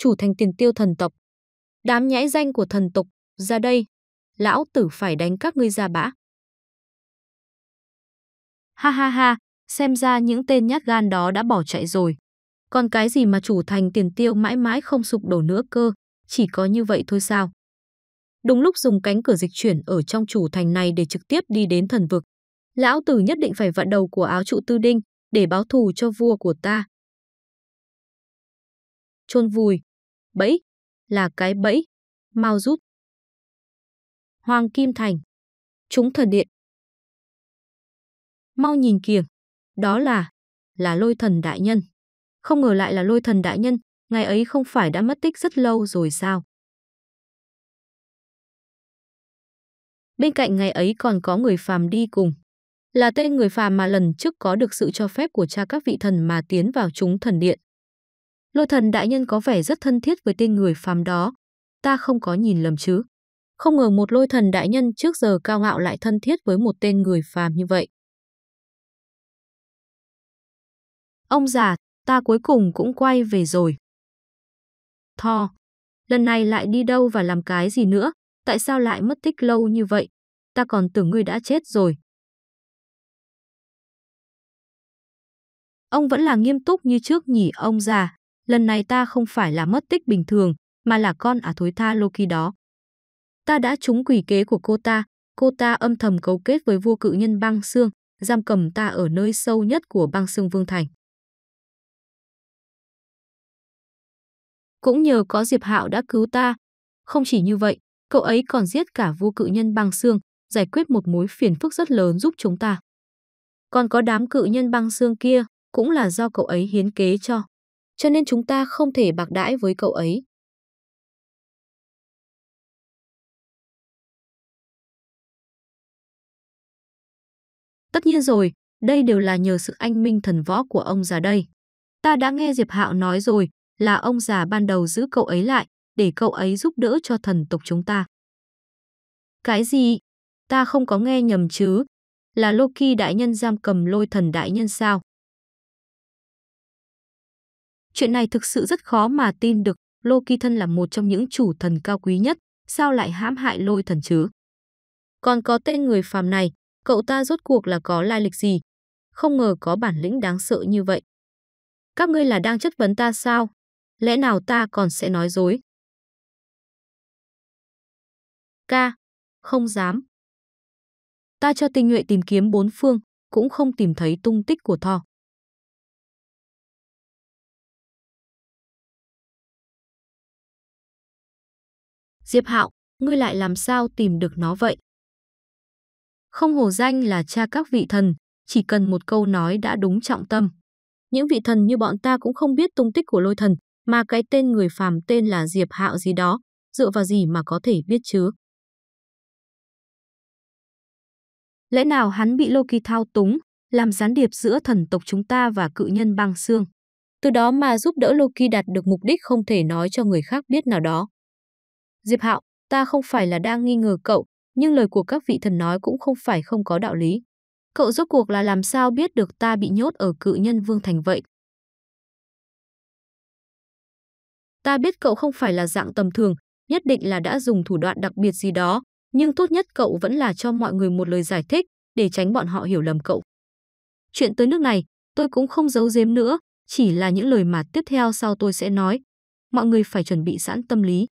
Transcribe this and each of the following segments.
chủ thành tiền tiêu thần tộc. Đám nhãi danh của thần tộc, ra đây, lão tử phải đánh các ngươi ra bã. Ha ha ha, xem ra những tên nhát gan đó đã bỏ chạy rồi. Còn cái gì mà chủ thành tiền tiêu mãi mãi không sụp đổ nữa cơ, chỉ có như vậy thôi sao? Đúng lúc dùng cánh cửa dịch chuyển ở trong chủ thành này để trực tiếp đi đến thần vực. Lão tử nhất định phải vặn đầu của áo trụ tư đinh để báo thù cho vua của ta. Chôn vùi bẫy, là cái bẫy, mau rút. Hoàng Kim Thành, chúng thần điện. Mau nhìn kìa, đó là, là lôi thần đại nhân. Không ngờ lại là lôi thần đại nhân, ngày ấy không phải đã mất tích rất lâu rồi sao? Bên cạnh ngày ấy còn có người phàm đi cùng. Là tên người phàm mà lần trước có được sự cho phép của cha các vị thần mà tiến vào chúng thần điện. Lôi thần đại nhân có vẻ rất thân thiết với tên người phàm đó. Ta không có nhìn lầm chứ. Không ngờ một lôi thần đại nhân trước giờ cao ngạo lại thân thiết với một tên người phàm như vậy. Ông già, ta cuối cùng cũng quay về rồi. Thò, lần này lại đi đâu và làm cái gì nữa? Tại sao lại mất tích lâu như vậy? Ta còn tưởng ngươi đã chết rồi. Ông vẫn là nghiêm túc như trước nhỉ ông già lần này ta không phải là mất tích bình thường, mà là con ả thối tha Loki đó. Ta đã trúng quỷ kế của cô ta, cô ta âm thầm cấu kết với vua cự nhân băng xương, giam cầm ta ở nơi sâu nhất của băng xương vương thành. Cũng nhờ có Diệp Hạo đã cứu ta. Không chỉ như vậy, cậu ấy còn giết cả vua cự nhân băng xương, giải quyết một mối phiền phức rất lớn giúp chúng ta. Còn có đám cự nhân băng xương kia, cũng là do cậu ấy hiến kế cho cho nên chúng ta không thể bạc đãi với cậu ấy. Tất nhiên rồi, đây đều là nhờ sự anh minh thần võ của ông già đây. Ta đã nghe Diệp Hạo nói rồi, là ông già ban đầu giữ cậu ấy lại, để cậu ấy giúp đỡ cho thần tộc chúng ta. Cái gì? Ta không có nghe nhầm chứ? Là Loki đại nhân giam cầm lôi thần đại nhân sao? Chuyện này thực sự rất khó mà tin được, Loki thân là một trong những chủ thần cao quý nhất, sao lại hãm hại lôi thần chứ? Còn có tên người phàm này, cậu ta rốt cuộc là có lai lịch gì? Không ngờ có bản lĩnh đáng sợ như vậy. Các ngươi là đang chất vấn ta sao? Lẽ nào ta còn sẽ nói dối? Ca, không dám. Ta cho tinh nhuệ tìm kiếm bốn phương, cũng không tìm thấy tung tích của Thò. Diệp Hạo, ngươi lại làm sao tìm được nó vậy? Không hổ danh là cha các vị thần, chỉ cần một câu nói đã đúng trọng tâm. Những vị thần như bọn ta cũng không biết tung tích của lôi thần, mà cái tên người phàm tên là Diệp Hạo gì đó, dựa vào gì mà có thể biết chứ? Lẽ nào hắn bị Loki thao túng, làm gián điệp giữa thần tộc chúng ta và cự nhân băng xương? Từ đó mà giúp đỡ Loki đạt được mục đích không thể nói cho người khác biết nào đó. Diệp Hạo, ta không phải là đang nghi ngờ cậu, nhưng lời của các vị thần nói cũng không phải không có đạo lý. Cậu rốt cuộc là làm sao biết được ta bị nhốt ở cự nhân vương thành vậy? Ta biết cậu không phải là dạng tầm thường, nhất định là đã dùng thủ đoạn đặc biệt gì đó, nhưng tốt nhất cậu vẫn là cho mọi người một lời giải thích để tránh bọn họ hiểu lầm cậu. Chuyện tới nước này, tôi cũng không giấu giếm nữa, chỉ là những lời mà tiếp theo sau tôi sẽ nói. Mọi người phải chuẩn bị sẵn tâm lý.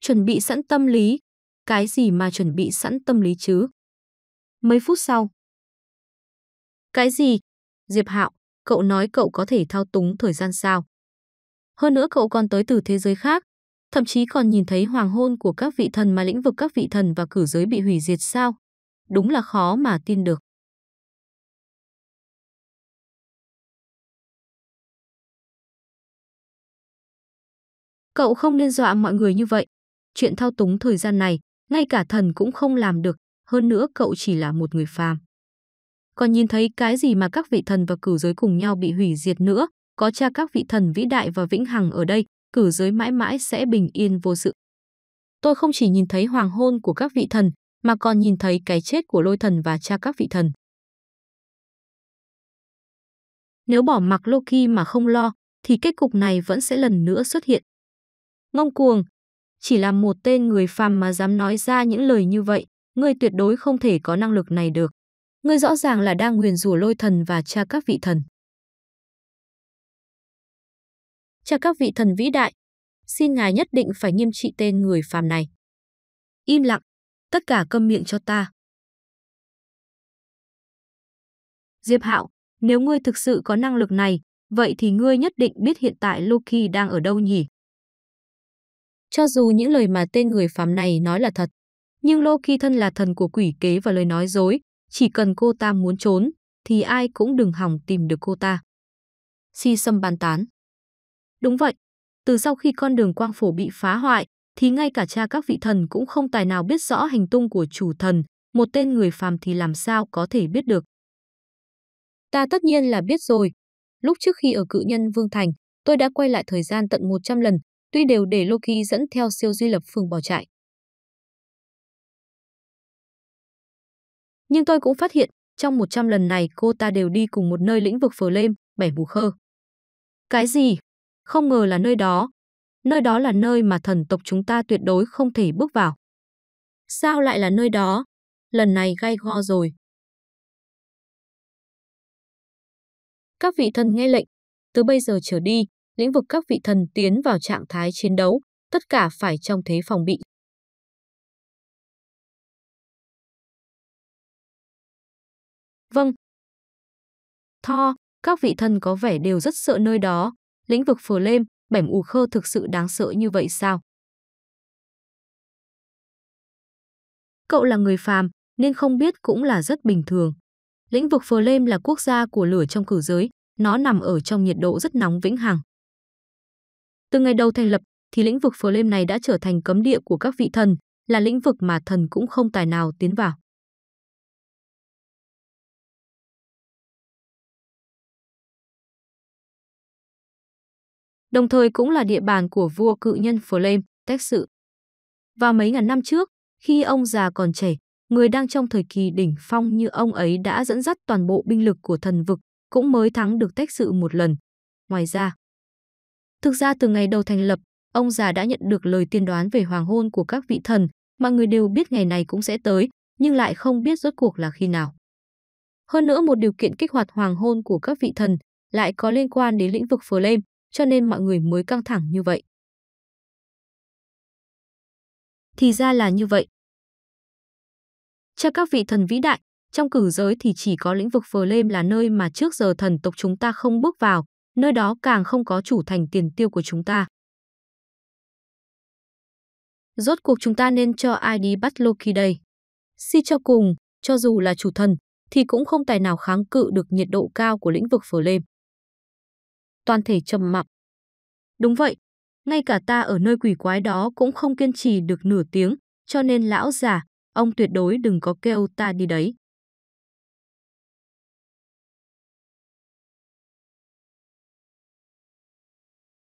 Chuẩn bị sẵn tâm lý. Cái gì mà chuẩn bị sẵn tâm lý chứ? Mấy phút sau. Cái gì? Diệp Hạo, cậu nói cậu có thể thao túng thời gian sao? Hơn nữa cậu còn tới từ thế giới khác, thậm chí còn nhìn thấy hoàng hôn của các vị thần mà lĩnh vực các vị thần và cử giới bị hủy diệt sao? Đúng là khó mà tin được. Cậu không nên dọa mọi người như vậy chuyện thao túng thời gian này, ngay cả thần cũng không làm được, hơn nữa cậu chỉ là một người phàm. Còn nhìn thấy cái gì mà các vị thần và cửu giới cùng nhau bị hủy diệt nữa, có cha các vị thần vĩ đại và vĩnh hằng ở đây, cửu giới mãi mãi sẽ bình yên vô sự. Tôi không chỉ nhìn thấy hoàng hôn của các vị thần, mà còn nhìn thấy cái chết của lôi thần và cha các vị thần. Nếu bỏ mặc Loki mà không lo, thì kết cục này vẫn sẽ lần nữa xuất hiện. Ngông cuồng, chỉ là một tên người phàm mà dám nói ra những lời như vậy, ngươi tuyệt đối không thể có năng lực này được. Ngươi rõ ràng là đang nguyền rủa lôi thần và cha các vị thần. Cha các vị thần vĩ đại, xin ngài nhất định phải nghiêm trị tên người phàm này. Im lặng, tất cả câm miệng cho ta. Diệp Hạo, nếu ngươi thực sự có năng lực này, vậy thì ngươi nhất định biết hiện tại Loki đang ở đâu nhỉ? Cho dù những lời mà tên người phàm này nói là thật, nhưng Loki thân là thần của quỷ kế và lời nói dối, chỉ cần cô ta muốn trốn, thì ai cũng đừng hỏng tìm được cô ta. Si sâm bàn tán. Đúng vậy, từ sau khi con đường quang phổ bị phá hoại, thì ngay cả cha các vị thần cũng không tài nào biết rõ hành tung của chủ thần, một tên người phàm thì làm sao có thể biết được. Ta tất nhiên là biết rồi. Lúc trước khi ở cự nhân Vương Thành, tôi đã quay lại thời gian tận 100 lần tuy đều để Loki dẫn theo siêu duy lập phương bỏ chạy. Nhưng tôi cũng phát hiện, trong 100 lần này cô ta đều đi cùng một nơi lĩnh vực phở lêm, bẻ mù khơ. Cái gì? Không ngờ là nơi đó. Nơi đó là nơi mà thần tộc chúng ta tuyệt đối không thể bước vào. Sao lại là nơi đó? Lần này gai gọ rồi. Các vị thần nghe lệnh, từ bây giờ trở đi, lĩnh vực các vị thần tiến vào trạng thái chiến đấu, tất cả phải trong thế phòng bị. Vâng. Tho, các vị thần có vẻ đều rất sợ nơi đó. Lĩnh vực phờ lêm, bẻm ù khơ thực sự đáng sợ như vậy sao? Cậu là người phàm, nên không biết cũng là rất bình thường. Lĩnh vực phờ lêm là quốc gia của lửa trong cử giới, nó nằm ở trong nhiệt độ rất nóng vĩnh hằng. Từ ngày đầu thành lập thì lĩnh vực phờ lêm này đã trở thành cấm địa của các vị thần, là lĩnh vực mà thần cũng không tài nào tiến vào. Đồng thời cũng là địa bàn của vua cự nhân Flame, Tách Sự. Vào mấy ngàn năm trước, khi ông già còn trẻ, người đang trong thời kỳ đỉnh phong như ông ấy đã dẫn dắt toàn bộ binh lực của thần vực, cũng mới thắng được Tách Sự một lần. Ngoài ra, Thực ra từ ngày đầu thành lập, ông già đã nhận được lời tiên đoán về hoàng hôn của các vị thần, mà người đều biết ngày này cũng sẽ tới, nhưng lại không biết rốt cuộc là khi nào. Hơn nữa một điều kiện kích hoạt hoàng hôn của các vị thần lại có liên quan đến lĩnh vực lêm, cho nên mọi người mới căng thẳng như vậy. Thì ra là như vậy. Cho các vị thần vĩ đại, trong cử giới thì chỉ có lĩnh vực lêm là nơi mà trước giờ thần tộc chúng ta không bước vào, nơi đó càng không có chủ thành tiền tiêu của chúng ta. Rốt cuộc chúng ta nên cho ai đi bắt Loki đây? Si cho cùng, cho dù là chủ thần, thì cũng không tài nào kháng cự được nhiệt độ cao của lĩnh vực phở lêm. Toàn thể trầm mặc. Đúng vậy, ngay cả ta ở nơi quỷ quái đó cũng không kiên trì được nửa tiếng, cho nên lão già, ông tuyệt đối đừng có kêu ta đi đấy.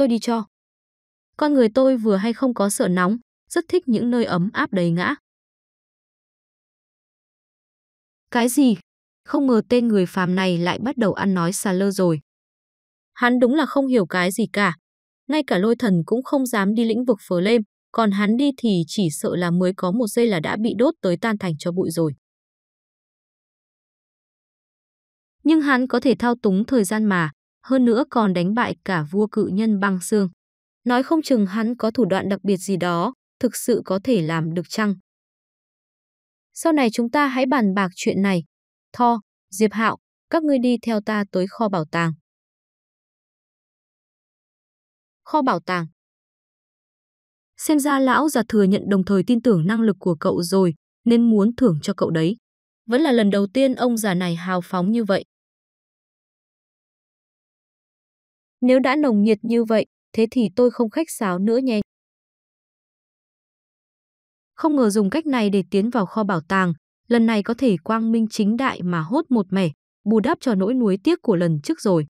tôi đi cho. Con người tôi vừa hay không có sợ nóng, rất thích những nơi ấm áp đầy ngã. Cái gì? Không ngờ tên người phàm này lại bắt đầu ăn nói xà lơ rồi. Hắn đúng là không hiểu cái gì cả. Ngay cả lôi thần cũng không dám đi lĩnh vực phở lêm, còn hắn đi thì chỉ sợ là mới có một giây là đã bị đốt tới tan thành cho bụi rồi. Nhưng hắn có thể thao túng thời gian mà, hơn nữa còn đánh bại cả vua cự nhân băng xương. Nói không chừng hắn có thủ đoạn đặc biệt gì đó, thực sự có thể làm được chăng? Sau này chúng ta hãy bàn bạc chuyện này. Tho, Diệp Hạo, các ngươi đi theo ta tới kho bảo tàng. Kho bảo tàng Xem ra lão già thừa nhận đồng thời tin tưởng năng lực của cậu rồi, nên muốn thưởng cho cậu đấy. Vẫn là lần đầu tiên ông già này hào phóng như vậy. Nếu đã nồng nhiệt như vậy, thế thì tôi không khách sáo nữa nhé. Không ngờ dùng cách này để tiến vào kho bảo tàng, lần này có thể quang minh chính đại mà hốt một mẻ, bù đắp cho nỗi nuối tiếc của lần trước rồi.